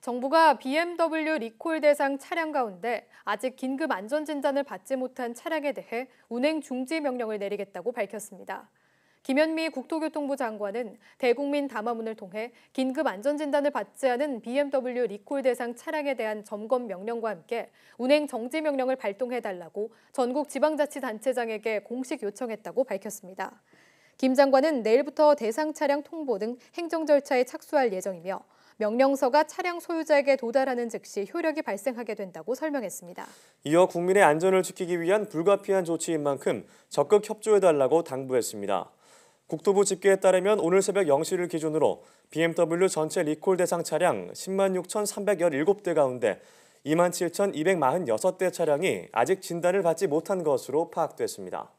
정부가 BMW 리콜 대상 차량 가운데 아직 긴급 안전진단을 받지 못한 차량에 대해 운행 중지 명령을 내리겠다고 밝혔습니다. 김현미 국토교통부 장관은 대국민 담화문을 통해 긴급 안전진단을 받지 않은 BMW 리콜 대상 차량에 대한 점검 명령과 함께 운행 정지 명령을 발동해달라고 전국 지방자치단체장에게 공식 요청했다고 밝혔습니다. 김 장관은 내일부터 대상 차량 통보 등 행정 절차에 착수할 예정이며 명령서가 차량 소유자에게 도달하는 즉시 효력이 발생하게 된다고 설명했습니다. 이어 국민의 안전을 지키기 위한 불가피한 조치인 만큼 적극 협조해달라고 당부했습니다. 국토부 집계에 따르면 오늘 새벽 0시를 기준으로 BMW 전체 리콜 대상 차량 10만 6,317대 가운데 27,246대 차량이 아직 진단을 받지 못한 것으로 파악됐습니다.